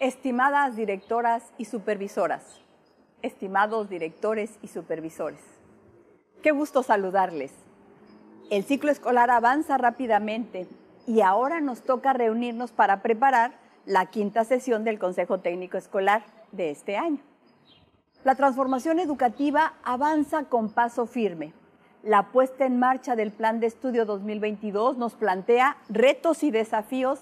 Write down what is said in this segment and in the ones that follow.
Estimadas directoras y supervisoras, estimados directores y supervisores, qué gusto saludarles. El ciclo escolar avanza rápidamente y ahora nos toca reunirnos para preparar la quinta sesión del Consejo Técnico Escolar de este año. La transformación educativa avanza con paso firme. La puesta en marcha del Plan de Estudio 2022 nos plantea retos y desafíos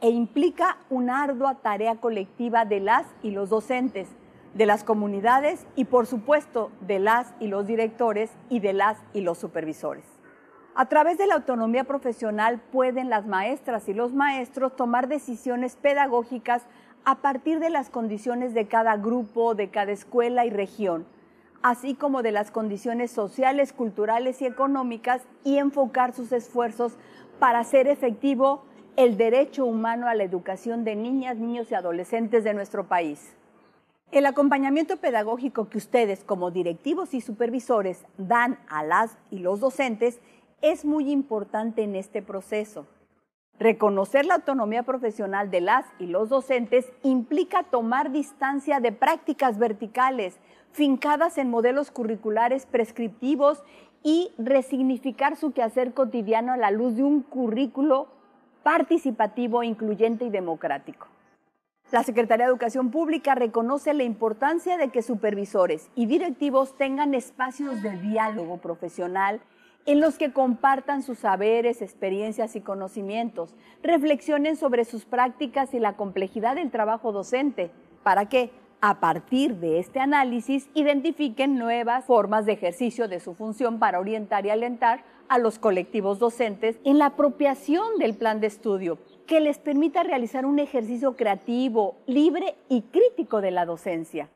e implica una ardua tarea colectiva de las y los docentes, de las comunidades y por supuesto de las y los directores y de las y los supervisores. A través de la autonomía profesional pueden las maestras y los maestros tomar decisiones pedagógicas a partir de las condiciones de cada grupo, de cada escuela y región, así como de las condiciones sociales, culturales y económicas y enfocar sus esfuerzos para ser efectivo el derecho humano a la educación de niñas, niños y adolescentes de nuestro país. El acompañamiento pedagógico que ustedes como directivos y supervisores dan a las y los docentes es muy importante en este proceso. Reconocer la autonomía profesional de las y los docentes implica tomar distancia de prácticas verticales, fincadas en modelos curriculares prescriptivos y resignificar su quehacer cotidiano a la luz de un currículo participativo, incluyente y democrático. La Secretaría de Educación Pública reconoce la importancia de que supervisores y directivos tengan espacios de diálogo profesional en los que compartan sus saberes, experiencias y conocimientos, reflexionen sobre sus prácticas y la complejidad del trabajo docente. ¿Para qué? a partir de este análisis, identifiquen nuevas formas de ejercicio de su función para orientar y alentar a los colectivos docentes en la apropiación del plan de estudio, que les permita realizar un ejercicio creativo, libre y crítico de la docencia.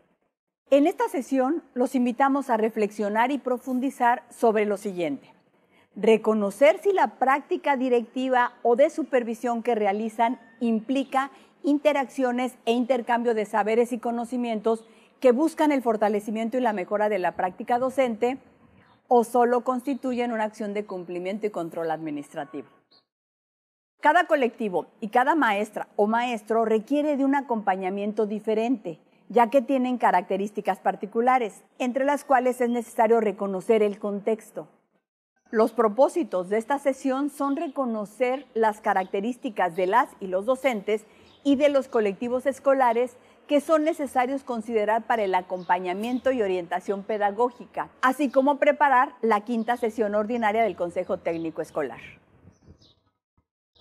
En esta sesión los invitamos a reflexionar y profundizar sobre lo siguiente. Reconocer si la práctica directiva o de supervisión que realizan implica interacciones e intercambio de saberes y conocimientos que buscan el fortalecimiento y la mejora de la práctica docente o solo constituyen una acción de cumplimiento y control administrativo. Cada colectivo y cada maestra o maestro requiere de un acompañamiento diferente, ya que tienen características particulares, entre las cuales es necesario reconocer el contexto. Los propósitos de esta sesión son reconocer las características de las y los docentes y de los colectivos escolares que son necesarios considerar para el acompañamiento y orientación pedagógica, así como preparar la quinta sesión ordinaria del Consejo Técnico Escolar.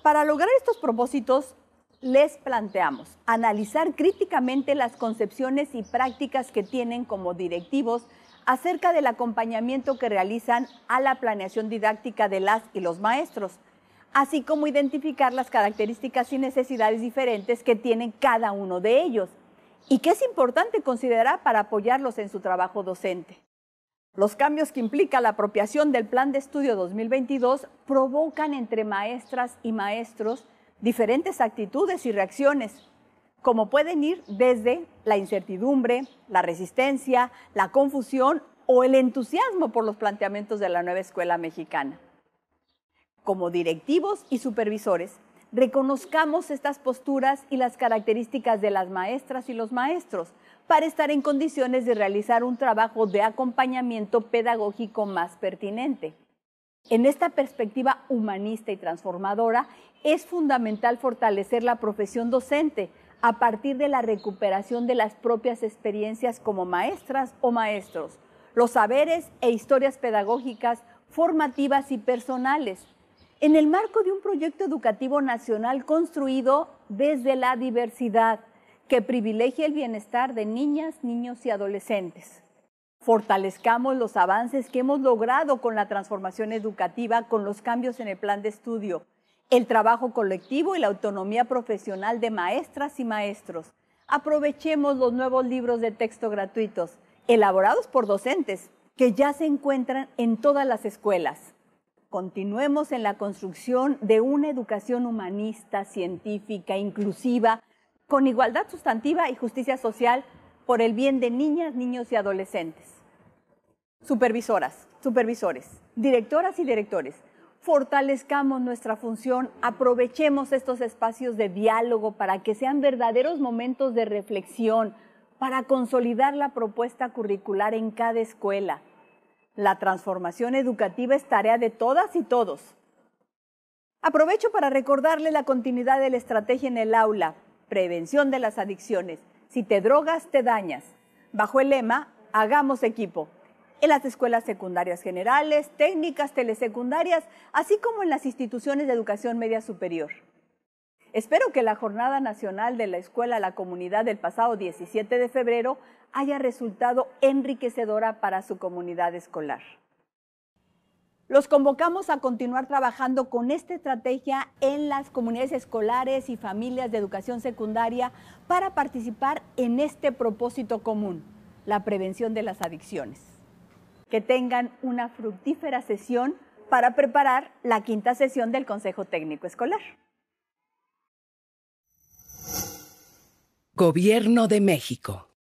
Para lograr estos propósitos, les planteamos analizar críticamente las concepciones y prácticas que tienen como directivos acerca del acompañamiento que realizan a la planeación didáctica de las y los maestros, así como identificar las características y necesidades diferentes que tienen cada uno de ellos y que es importante considerar para apoyarlos en su trabajo docente. Los cambios que implica la apropiación del Plan de Estudio 2022 provocan entre maestras y maestros diferentes actitudes y reacciones, como pueden ir desde la incertidumbre, la resistencia, la confusión o el entusiasmo por los planteamientos de la nueva escuela mexicana como directivos y supervisores, reconozcamos estas posturas y las características de las maestras y los maestros para estar en condiciones de realizar un trabajo de acompañamiento pedagógico más pertinente. En esta perspectiva humanista y transformadora, es fundamental fortalecer la profesión docente a partir de la recuperación de las propias experiencias como maestras o maestros, los saberes e historias pedagógicas, formativas y personales, en el marco de un proyecto educativo nacional construido desde la diversidad que privilegia el bienestar de niñas, niños y adolescentes. Fortalezcamos los avances que hemos logrado con la transformación educativa, con los cambios en el plan de estudio, el trabajo colectivo y la autonomía profesional de maestras y maestros. Aprovechemos los nuevos libros de texto gratuitos, elaborados por docentes, que ya se encuentran en todas las escuelas continuemos en la construcción de una educación humanista, científica, inclusiva, con igualdad sustantiva y justicia social por el bien de niñas, niños y adolescentes. Supervisoras, supervisores, directoras y directores, fortalezcamos nuestra función, aprovechemos estos espacios de diálogo para que sean verdaderos momentos de reflexión, para consolidar la propuesta curricular en cada escuela la transformación educativa es tarea de todas y todos. Aprovecho para recordarle la continuidad de la estrategia en el aula, prevención de las adicciones. Si te drogas, te dañas. Bajo el lema, hagamos equipo. En las escuelas secundarias generales, técnicas, telesecundarias, así como en las instituciones de educación media superior. Espero que la Jornada Nacional de la Escuela a la Comunidad del pasado 17 de febrero haya resultado enriquecedora para su comunidad escolar. Los convocamos a continuar trabajando con esta estrategia en las comunidades escolares y familias de educación secundaria para participar en este propósito común, la prevención de las adicciones. Que tengan una fructífera sesión para preparar la quinta sesión del Consejo Técnico Escolar. Gobierno de México.